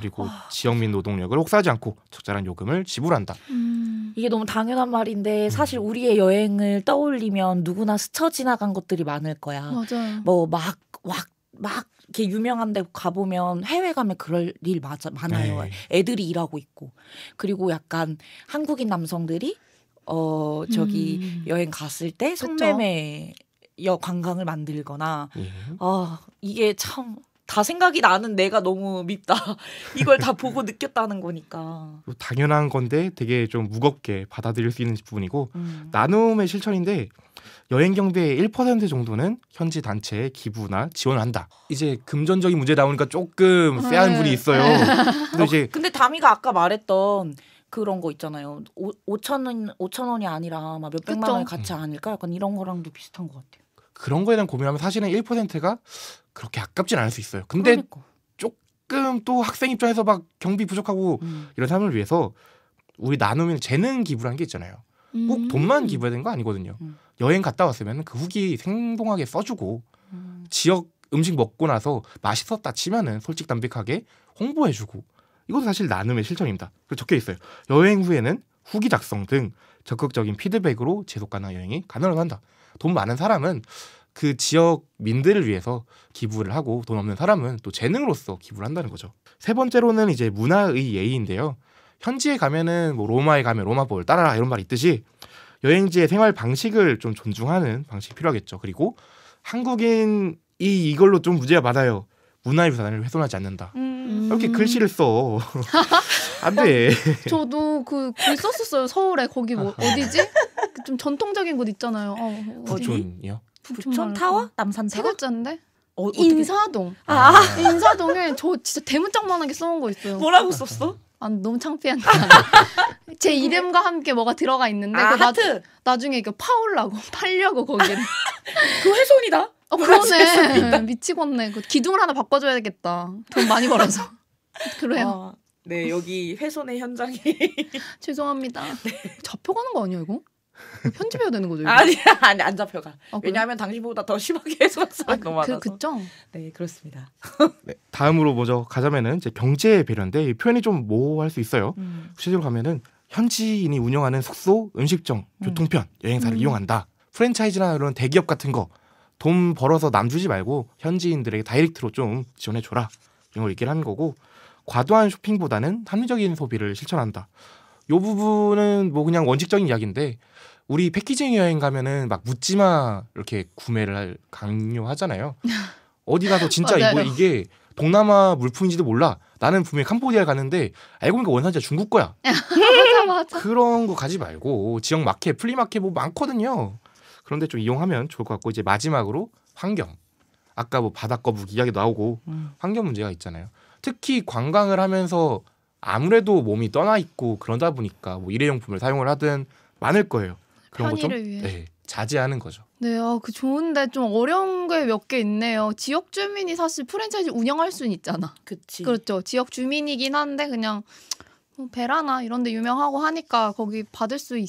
그리고 아. 지역민 노동력을 혹사하지 않고 적절한 요금을 지불한다. 음. 이게 너무 당연한 말인데 음. 사실 우리의 여행을 떠올리면 누구나 스쳐 지나간 것들이 많을 거야. 맞아요. 뭐막막 막, 막 이렇게 유명한 데 가보면 해외 가면 그럴 일 맞아, 많아요. 에이. 네. 애들이 일하고 있고. 그리고 약간 한국인 남성들이 어 저기 음. 여행 갔을 때 성매매 여 관광을 만들거나 예. 어 이게 참다 생각이 나는 내가 너무 밉다. 이걸 다 보고 느꼈다는 거니까. 당연한 건데 되게 좀 무겁게 받아들일 수 있는 부분이고 음. 나눔의 실천인데 여행 경비의 1% 정도는 현지 단체에 기부나 지원 한다. 이제 금전적인 문제 나오니까 조금 쎄한 분이 네. 있어요. 네. 근데 이제 어, 근데 다미가 아까 말했던 그런 거 있잖아요. 5천 원 5천 원이 아니라 막 몇백만 원이 가치 아닐까? 약간 이런 거랑도 비슷한 것 같아요. 그런 거에 대한 고민하면 사실은 1%가 그렇게 아깝진 않을 수 있어요. 근데 그러니까. 조금 또 학생 입장에서 막 경비 부족하고 음. 이런 사람을 위해서 우리 나누면 재능 기부라는 게 있잖아요. 음. 꼭 돈만 기부해야 되는 거 아니거든요. 음. 여행 갔다 왔으면 그 후기 생동하게 써주고 음. 지역 음식 먹고 나서 맛있었다 치면은 솔직담백하게 홍보해주고 이것도 사실 나눔의 실천입니다. 적혀 있어요. 여행 후에는 후기 작성 등 적극적인 피드백으로 지속 가능한 여행이 가능하다. 돈 많은 사람은 그 지역 민들을 위해서 기부를 하고 돈 없는 사람은 또 재능으로서 기부를 한다는 거죠. 세 번째로는 이제 문화의 예의인데요. 현지에 가면은 뭐 로마에 가면 로마법을 따라라 이런 말이 있듯이 여행지의 생활 방식을 좀 존중하는 방식이 필요하겠죠. 그리고 한국인이 이걸로 좀 문제가 많아요. 문화유산을 훼손하지 않는다. 음. 음. 이렇게 글씨를 써. 안 돼. 저도 그 글 썼었어요. 서울에 거기 뭐 어디지? 그 좀 전통적인 곳 있잖아요. 어, 부촌이요? 부촌, 타워? 남산 타워? 세 글자인데? 어, 인사동. 아. 아. 인사동에 저 진짜 대문짝만하게 써온 거 있어요. 뭐라고 썼어? 아, 너무 창피한제 이름과 함께 뭐가 들어가 있는데 아, 하트. 나, 나중에 이거 파올라고 팔려고 거기를. 그 훼손이다. 어, 그러네. 미치겠네. 그 기둥을 하나 바꿔줘야겠다. 돈 많이 벌어서. 그래요. 아, 네, 여기 훼손의 현장이. 죄송합니다. 네. 잡혀가는 거 아니야, 이거? 편집해야 되는 거죠? 아니, 아니, 안 잡혀가. 아, 왜냐하면 당신보다 더 심하게 해손한 아, 그, 사람이 너무 많아서. 그, 그죠? 네, 그렇습니다. 네, 다음으로 먼죠 가자면은 이제 경제 배려인데 표현이 좀 모호할 뭐 수 있어요. 음. 실제로 가면은 현지인이 운영하는 숙소, 음식점, 음. 교통편, 음. 여행사를 음. 이용한다. 프랜차이즈나 이런 대기업 같은 거돈 벌어서 남 주지 말고 현지인들에게 다이렉트로 좀 지원해 줘라 이런 걸 얘기를 한 거고 과도한 쇼핑보다는 합리적인 소비를 실천한다. 요 부분은 뭐 그냥 원칙적인 이야기인데 우리 패키징 여행 가면은 막 묻지마 이렇게 구매를 할 강요하잖아요. 어디 가서 진짜 이거 이게 동남아 물품인지도 몰라. 나는 분명히 캄보디아 가는데 알고 보니까 원산지가 중국 거야. 맞아, 맞아. 그런 거 가지 말고 지역 마켓, 플리마켓 뭐 많거든요. 그런데 좀 이용하면 좋을 것 같고 이제 마지막으로 환경. 아까 뭐 바닷거북 이야기 나오고 음. 환경 문제가 있잖아요. 특히 관광을 하면서 아무래도 몸이 떠나 있고 그러다 보니까 뭐 일회용품을 사용을 하든 많을 거예요. 그런 거좀 네, 자제하는 거죠. 네, 아, 그 좋은데 좀 어려운 게 몇 개 있네요. 지역 주민이 사실 프랜차이즈 운영할 수는 있잖아. 그치. 그렇죠. 지역 주민이긴 한데 그냥 뭐 베라나 이런 데 유명하고 하니까 거기 받을 수 있,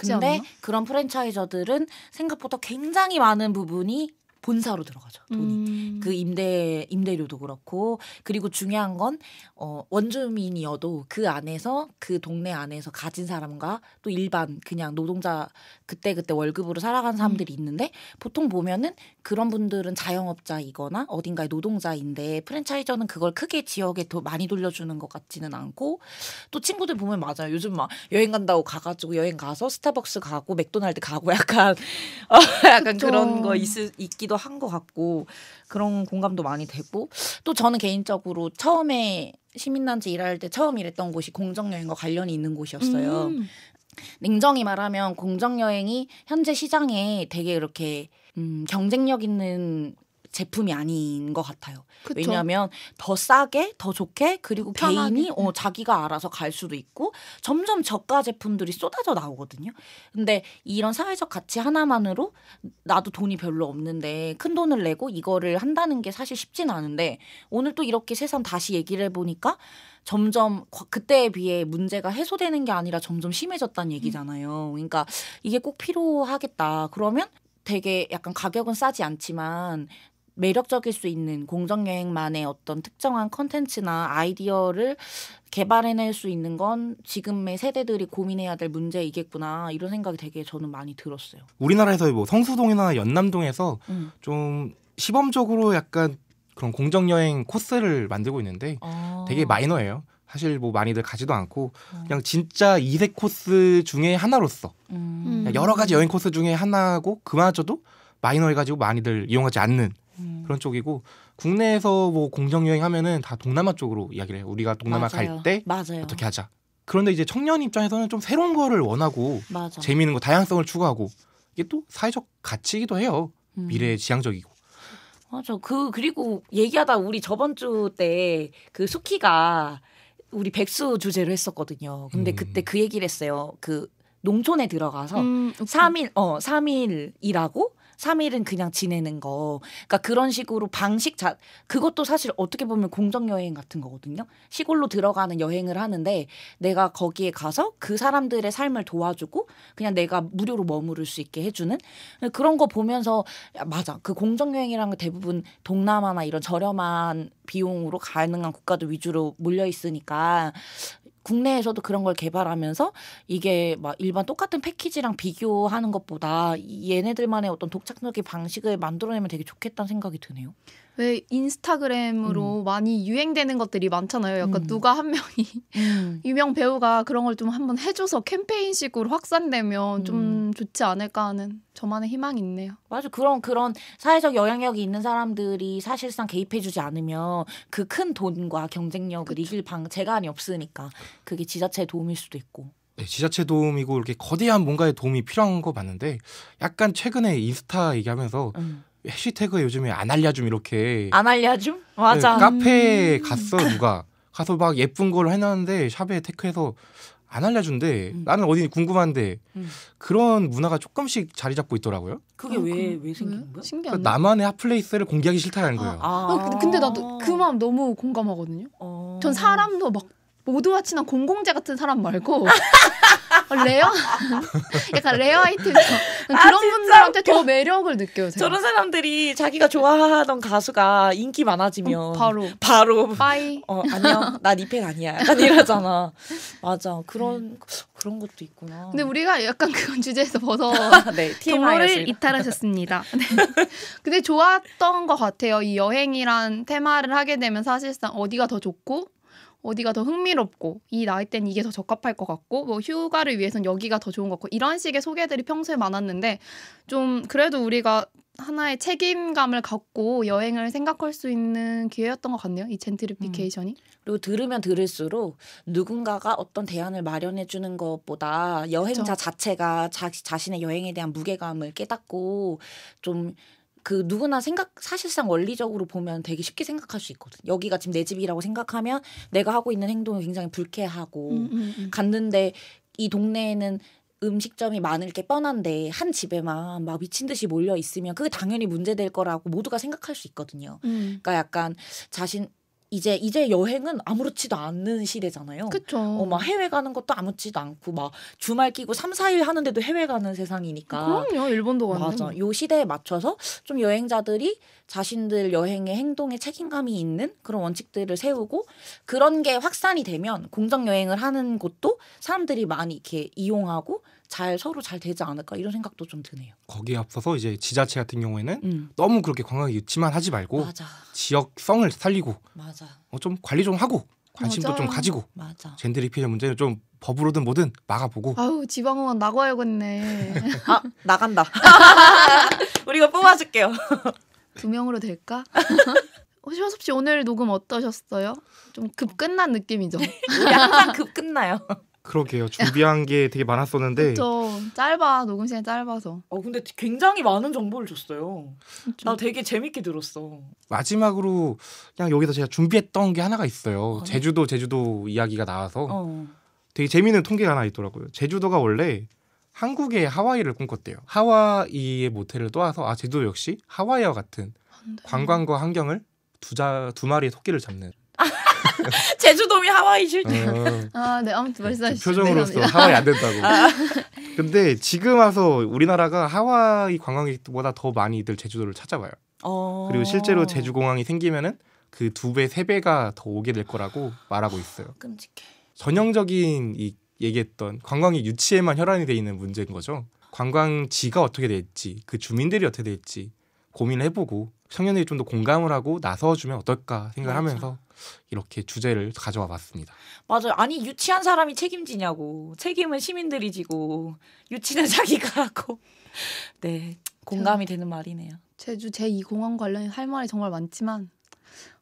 근데 않나? 그런 프랜차이저들은 생각보다 굉장히 많은 부분이 본사로 들어가죠 돈이 음. 그 임대 임대료도 그렇고 그리고 중요한 건 어, 원주민이어도 그 안에서 그 동네 안에서 가진 사람과 또 일반 그냥 노동자 그때 그때 월급으로 살아가는 사람들이 음. 있는데 보통 보면은 그런 분들은 자영업자이거나 어딘가에 노동자인데 프랜차이저는 그걸 크게 지역에 더 많이 돌려주는 것 같지는 않고 또 친구들 보면 맞아요 요즘 막 여행 간다고 가가지고 여행 가서 스타벅스 가고 맥도날드 가고 약간 어, 약간 그쵸. 그런 거 있, 있긴 있기도 한것 같고 그런 공감도 많이 되고 또 저는 개인적으로 처음에 시민단체 일할 때 처음 일했던 곳이 공정여행과 관련이 있는 곳이었어요. 음. 냉정히 말하면 공정여행이 현재 시장에 되게 이렇게 음, 경쟁력 있는 제품이 아닌 것 같아요. 그쵸? 왜냐하면 더 싸게, 더 좋게 그리고 편하게. 개인이 어, 자기가 알아서 갈 수도 있고 점점 저가 제품들이 쏟아져 나오거든요. 근데 이런 사회적 가치 하나만으로 나도 돈이 별로 없는데 큰 돈을 내고 이거를 한다는 게 사실 쉽진 않은데 오늘 또 이렇게 세상 다시 얘기를 해보니까 점점 그때에 비해 문제가 해소되는 게 아니라 점점 심해졌다는 얘기잖아요. 그러니까 이게 꼭 필요하겠다. 그러면 되게 약간 가격은 싸지 않지만 매력적일 수 있는 공정여행만의 어떤 특정한 컨텐츠나 아이디어를 개발해낼 수 있는 건 지금의 세대들이 고민해야 될 문제이겠구나 이런 생각이 되게 저는 많이 들었어요. 우리나라에서 뭐 성수동이나 연남동에서 음. 좀 시범적으로 약간 그런 공정여행 코스를 만들고 있는데 아. 되게 마이너예요. 사실 뭐 많이들 가지도 않고 어. 그냥 진짜 이색 코스 중에 하나로서 음. 음. 여러 가지 여행 코스 중에 하나고 그마저도 마이너해가지고 많이들 이용하지 않는 음. 그런 쪽이고 국내에서 뭐 공정 여행 하면은 다 동남아 쪽으로 이야기를 해요. 우리가 동남아 갈 때 어떻게 하자. 그런데 이제 청년 입장에서는 좀 새로운 거를 원하고 맞아. 재미있는 거 다양성을 추구하고 이게 또 사회적 가치이기도 해요. 음. 미래에 지향적이고. 맞아. 그 그리고 얘기하다 우리 저번 주 때그숙희가 우리 백수 주제로 했었거든요. 근데 음. 그때 그 얘기를 했어요. 그 농촌에 들어가서 음, 3일 어 3일 일하고 3일은 그냥 지내는 거. 그러니까 그런 식으로 방식 자 그것도 사실 어떻게 보면 공정 여행 같은 거거든요. 시골로 들어가는 여행을 하는데 내가 거기에 가서 그 사람들의 삶을 도와주고 그냥 내가 무료로 머무를 수 있게 해주는 그런 거 보면서 맞아 그 공정 여행이라는 게 대부분 동남아나 이런 저렴한 비용으로 가능한 국가들 위주로 몰려 있으니까 국내에서도 그런 걸 개발하면서 이게 막 일반 똑같은 패키지랑 비교하는 것보다 얘네들만의 어떤 독창적인 방식을 만들어내면 되게 좋겠다는 생각이 드네요. 왜 인스타그램으로 음. 많이 유행되는 것들이 많잖아요. 약간 음. 누가 한 명이 음. 유명 배우가 그런 걸 좀 한번 해줘서 캠페인식으로 확산되면 좀 음. 좋지 않을까 하는 저만의 희망이 있네요. 맞아 그런 그런 사회적 영향력이 있는 사람들이 사실상 개입해주지 않으면 그 큰 돈과 경쟁력을 그쵸. 이길 방 재간이 없으니까 그게 지자체 도움일 수도 있고. 네, 지자체 도움이고 이렇게 거대한 뭔가의 도움이 필요한 거 봤는데 약간 최근에 인스타 얘기하면서 음. 해시태그에 요즘에 안 알려줌 이렇게 안 알려줌? 네, 맞아. 네, 카페에 음. 갔어 누가 가서 막 예쁜 걸 해놨는데 샵에 테크해서안 알려준대. 음. 나는 어디 궁금한데 음. 그런 문화가 조금씩 자리 잡고 있더라고요. 그게 왜왜 아, 그, 생긴 거야? 신기한. 그러니까 나만의 핫플레이스를 공개하기 싫다는 거예요. 아, 아. 아, 근데 나도 아. 그 마음 너무 공감하거든요. 어. 전 사람도 막 모두와 친한 공공재 같은 사람 말고 레어 약간 레어 아이템 아, 그런 아, 분들한테 더 매력을 느껴요. 제가. 저런 사람들이 자기가 좋아하던 가수가 인기 많아지면 어, 바로 바로 빠이 어 아니야 난팬 아니야 약간 이러잖아. 맞아 그런 음. 그런 것도 있구나. 근데 우리가 약간 그런 주제에서 벗어 네, 동호를 이탈하셨습니다. 네. 근데 좋았던 것 같아요. 이 여행이란 테마를 하게 되면 사실상 어디가 더 좋고 어디가 더 흥미롭고 이 나이 땐 이게 더 적합할 것 같고 뭐 휴가를 위해선 여기가 더 좋은 것 같고 이런 식의 소개들이 평소에 많았는데 좀 그래도 우리가 하나의 책임감을 갖고 여행을 생각할 수 있는 기회였던 것 같네요. 이 젠트리피케이션이. 음. 그리고 들으면 들을수록 누군가가 어떤 대안을 마련해 주는 것보다 여행자 그쵸. 자체가 자, 자신의 여행에 대한 무게감을 깨닫고 좀그 누구나 생각 사실상 원리적으로 보면 되게 쉽게 생각할 수 있거든. 여기가 지금 내 집이라고 생각하면 내가 하고 있는 행동이 굉장히 불쾌하고 음, 음, 음. 갔는데 이 동네에는 음식점이 많을 게 뻔한데 한 집에만 막 미친 듯이 몰려 있으면 그게 당연히 문제될 거라고 모두가 생각할 수 있거든요. 음. 그러니까 약간 자신 이제 이제 여행은 아무렇지도 않는 시대잖아요. 그렇죠. 어, 막 해외 가는 것도 아무렇지도 않고 막 주말 끼고 3, 4일 하는데도 해외 가는 세상이니까. 그럼요. 일본도 가는. 맞아. 요 시대에 맞춰서 좀 여행자들이 자신들 여행의 행동에 책임감이 있는 그런 원칙들을 세우고 그런 게 확산이 되면 공정 여행을 하는 곳도 사람들이 많이 이렇게 이용하고 잘 서로 잘 되지 않을까 이런 생각도 좀 드네요. 거기에 앞서서 이제 지자체 같은 경우에는 음. 너무 그렇게 관광에 유치만 하지 말고 맞아. 지역성을 살리고 맞아. 어, 좀 관리 좀 하고 관심도 맞아좀 가지고 맞아. 젠더 리필의 문제는 좀 법으로든 뭐든 막아보고 아우 지방공원 나가야겠네 아 나간다 우리가 뽑아줄게요 두 명으로 될까? 호시원섭 씨 오늘 녹음 어떠셨어요? 좀 급 끝난 느낌이죠? 약간 급 끝나요 그러게요. 준비한 게 되게 많았었는데. 그쵸. 짧아. 녹음 시간 짧아서. 어 근데 굉장히 많은 정보를 줬어요. 그쵸. 나 되게 재밌게 들었어. 마지막으로 그냥 여기서 제가 준비했던 게 하나가 있어요. 아니. 어, 네. 제주도 제주도 이야기가 나와서 어. 되게 재미있는 통계가 하나 있더라고요. 제주도가 원래 한국의 하와이를 꿈꿨대요. 하와이의 모텔을 떠와서아 제주도 역시 하와이와 같은 아, 네. 관광과 환경을 두자 두 마리의 토끼를 잡는 제주도미 하와이 실제. 음. 아, 네. 아무튼 말씀하시죠. 표정으로서 하와이 안 된다고. 아. 근데 지금 와서 우리나라가 하와이 관광객보다 더 많이들 제주도를 찾아와요. 어. 그리고 실제로 제주 공항이 생기면은 그 두 배, 세 배가 더 오게 될 거라고 말하고 있어요. 끔찍해. 전형적인 이 얘기했던 관광이 유치에만 혈안이 돼 있는 문제인 거죠. 관광지가 어떻게 될지, 그 주민들이 어떻게 될지 고민 해보고 청년들이 좀 더 공감을 하고 나서주면 어떨까 생각하면서 이렇게 주제를 가져와 봤습니다. 맞아요. 아니 유치한 사람이 책임지냐고. 책임은 시민들이 지고 유치는 자기가 하고. 네. 공감이 되는 말이네요. 제주 제2공항 관련할 말이 정말 많지만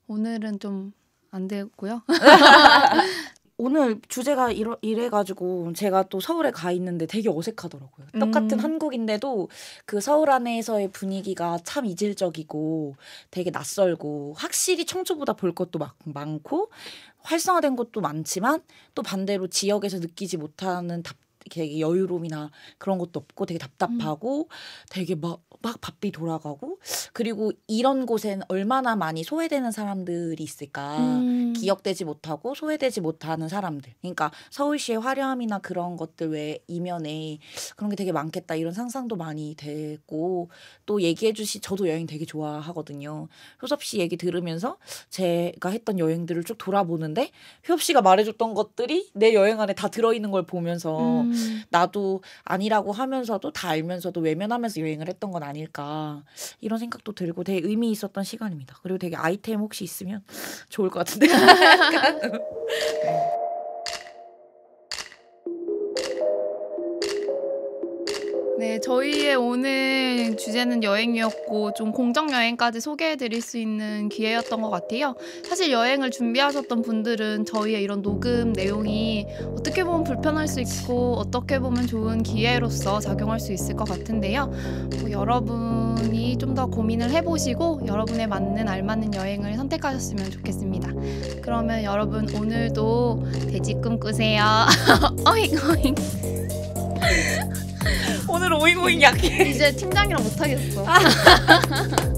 오늘은 좀 안 되고요. 오늘 주제가 이러, 이래가지고 제가 또 서울에 가 있는데 되게 어색하더라고요. 음. 똑같은 한국인데도 그 서울 안에서의 분위기가 참 이질적이고 되게 낯설고 확실히 청초보다 볼 것도 막 많고 활성화된 것도 많지만 또 반대로 지역에서 느끼지 못하는 답 되게 여유로움이나 그런 것도 없고 되게 답답하고 음. 되게 막, 막 바삐 돌아가고 그리고 이런 곳엔 얼마나 많이 소외되는 사람들이 있을까 음. 기억되지 못하고 소외되지 못하는 사람들 그러니까 서울시의 화려함이나 그런 것들 외 이면에 그런 게 되게 많겠다 이런 상상도 많이 되고 또 얘기해 주시 저도 여행 되게 좋아하거든요 효섭 씨 얘기 들으면서 제가 했던 여행들을 쭉 돌아보는데 효섭 씨가 말해줬던 것들이 내 여행 안에 다 들어있는 걸 보면서 음. 음. 나도 아니라고 하면서도 다 알면서도 외면하면서 여행을 했던 건 아닐까 이런 생각도 들고 되게 의미 있었던 시간입니다. 그리고 되게 아이템 혹시 있으면 좋을 것 같은데. 네, 저희의 오늘 주제는 여행이었고 좀 공정 여행까지 소개해 드릴 수 있는 기회였던 것 같아요. 사실 여행을 준비하셨던 분들은 저희의 이런 녹음 내용이 어떻게 보면 불편할 수 있고 어떻게 보면 좋은 기회로서 작용할 수 있을 것 같은데요. 뭐 여러분이 좀 더 고민을 해보시고 여러분에 맞는 알맞는 여행을 선택하셨으면 좋겠습니다. 그러면 여러분 오늘도 돼지 꿈꾸세요. 어잉 어잉. 오늘 오잉오잉 약해. 이제 팀장이랑 못하겠어.